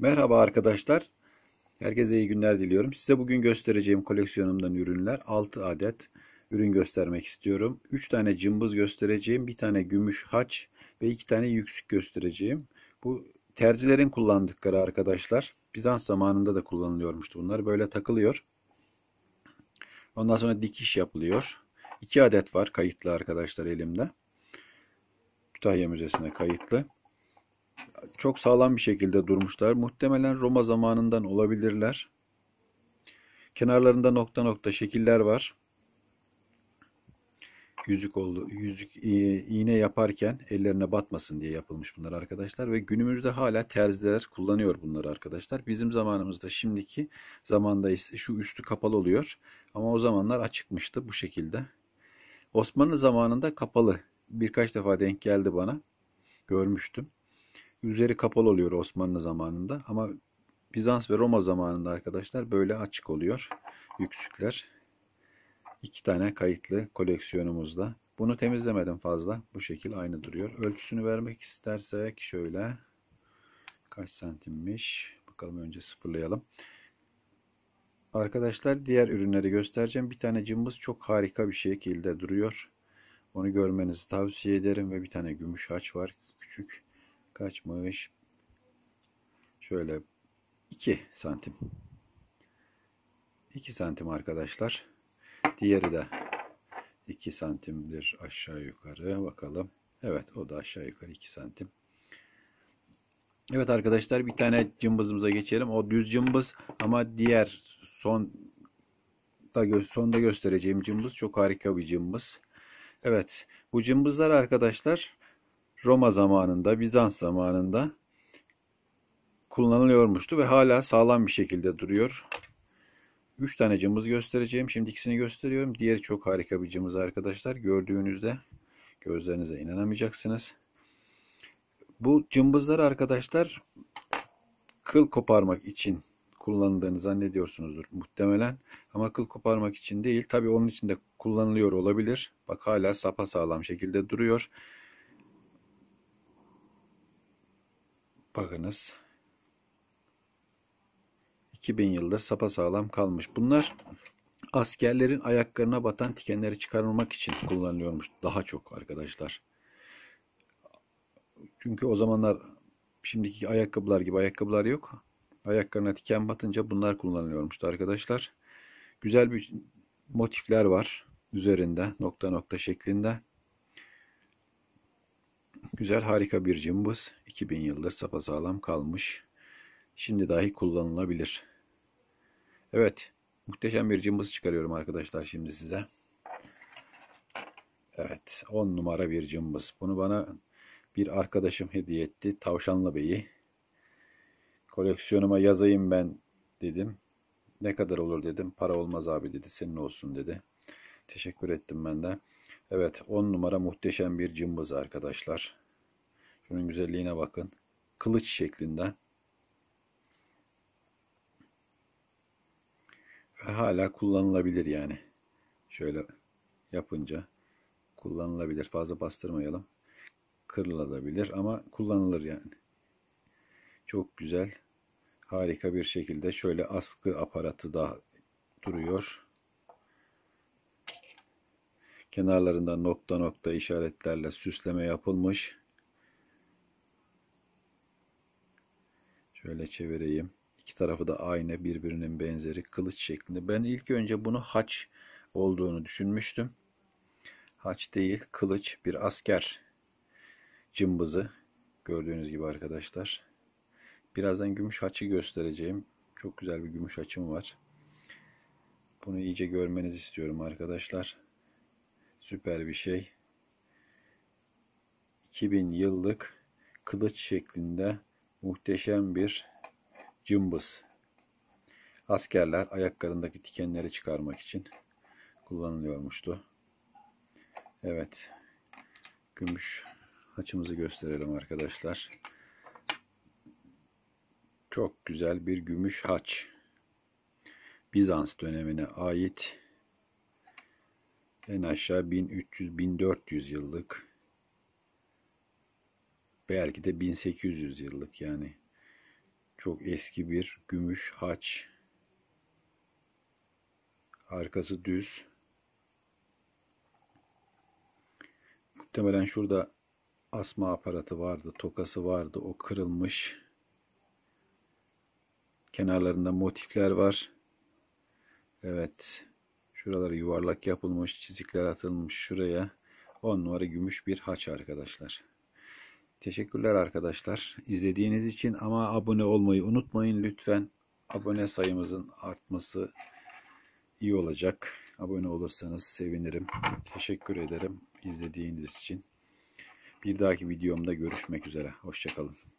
Merhaba arkadaşlar. Herkese iyi günler diliyorum. Size bugün göstereceğim koleksiyonumdan ürünler 6 adet ürün göstermek istiyorum. 3 tane cımbız göstereceğim, 1 tane gümüş haç ve 2 tane yüksük göstereceğim. Bu tercilerin kullandıkları arkadaşlar. Bizans zamanında da kullanılıyormuştu bunlar. Böyle takılıyor. Ondan sonra dikiş yapılıyor. 2 adet var kayıtlı arkadaşlar elimde. Kütahya Müzesi'ne kayıtlı çok sağlam bir şekilde durmuşlar. Muhtemelen Roma zamanından olabilirler. Kenarlarında nokta nokta şekiller var. Yüzük oldu. Yüzük e, iğne yaparken ellerine batmasın diye yapılmış bunlar arkadaşlar ve günümüzde hala terziler kullanıyor bunları arkadaşlar. Bizim zamanımızda şimdiki zamanda ise şu üstü kapalı oluyor ama o zamanlar açıkmıştı bu şekilde. Osmanlı zamanında kapalı birkaç defa denk geldi bana. Görmüştüm üzeri kapalı oluyor Osmanlı zamanında ama Bizans ve Roma zamanında arkadaşlar böyle açık oluyor yüksükler. İki tane kayıtlı koleksiyonumuzda. Bunu temizlemedim fazla. Bu şekil aynı duruyor. Ölçüsünü vermek istersek şöyle kaç santimmiş bakalım önce sıfırlayalım. Arkadaşlar diğer ürünleri göstereceğim. Bir tane cımbız çok harika bir şekilde duruyor. Onu görmenizi tavsiye ederim ve bir tane gümüş haç var küçük kaçmış? Şöyle 2 santim. 2 santim arkadaşlar. Diğeri de 2 santimdir aşağı yukarı. Bakalım. Evet o da aşağı yukarı 2 santim. Evet arkadaşlar bir tane cımbızımıza geçelim. O düz cımbız ama diğer son da gö sonda göstereceğim cımbız çok harika bir cımbız. Evet bu cımbızlar arkadaşlar Roma zamanında, Bizans zamanında kullanılıyormuştu ve hala sağlam bir şekilde duruyor. 3 tane cımbız göstereceğim. Şimdi ikisini gösteriyorum. Diğeri çok harika bir cımbız arkadaşlar. Gördüğünüzde gözlerinize inanamayacaksınız. Bu cımbızlar arkadaşlar kıl koparmak için kullanıldığını zannediyorsunuzdur muhtemelen. Ama kıl koparmak için değil. Tabi onun için de kullanılıyor olabilir. Bak hala sapa sağlam şekilde duruyor. Bakınız. 2000 yıldır sapasağlam kalmış. Bunlar askerlerin ayaklarına batan tikenleri çıkarmak için kullanılıyormuş daha çok arkadaşlar. Çünkü o zamanlar şimdiki ayakkabılar gibi ayakkabılar yok. Ayaklarına tiken batınca bunlar kullanılıyormuştu arkadaşlar. Güzel bir motifler var üzerinde nokta nokta şeklinde güzel, harika bir cımbız. 2000 yıldır sapasağlam kalmış. Şimdi dahi kullanılabilir. Evet, muhteşem bir cımbız çıkarıyorum arkadaşlar şimdi size. Evet, 10 numara bir cımbız. Bunu bana bir arkadaşım hediye etti. Tavşanlı Bey'i. Koleksiyonuma yazayım ben dedim. Ne kadar olur dedim. Para olmaz abi dedi. Senin olsun dedi. Teşekkür ettim ben de. Evet 10 numara muhteşem bir cımbız arkadaşlar. Şunun güzelliğine bakın. Kılıç şeklinde. Ve hala kullanılabilir yani. Şöyle yapınca kullanılabilir. Fazla bastırmayalım. Kırılabilir ama kullanılır yani. Çok güzel. Harika bir şekilde şöyle askı aparatı da duruyor. Kenarlarında nokta nokta işaretlerle süsleme yapılmış. Şöyle çevireyim. İki tarafı da aynı birbirinin benzeri kılıç şeklinde. Ben ilk önce bunu haç olduğunu düşünmüştüm. Haç değil kılıç bir asker cımbızı. Gördüğünüz gibi arkadaşlar. Birazdan gümüş haçı göstereceğim. Çok güzel bir gümüş haçım var. Bunu iyice görmenizi istiyorum arkadaşlar. Süper bir şey. 2000 yıllık kılıç şeklinde Muhteşem bir cımbız. Askerler ayaklarındaki tikenleri çıkarmak için kullanılıyormuştu. Evet. Gümüş haçımızı gösterelim arkadaşlar. Çok güzel bir gümüş haç. Bizans dönemine ait en aşağı 1300-1400 yıllık belki de 1800 yıllık yani çok eski bir gümüş haç. Arkası düz. Muhtemelen şurada asma aparatı vardı, tokası vardı. O kırılmış. Kenarlarında motifler var. Evet. Şuraları yuvarlak yapılmış, çizikler atılmış şuraya. on numara gümüş bir haç arkadaşlar. Teşekkürler arkadaşlar izlediğiniz için ama abone olmayı unutmayın lütfen. Abone sayımızın artması iyi olacak. Abone olursanız sevinirim. Teşekkür ederim izlediğiniz için. Bir dahaki videomda görüşmek üzere. Hoşçakalın.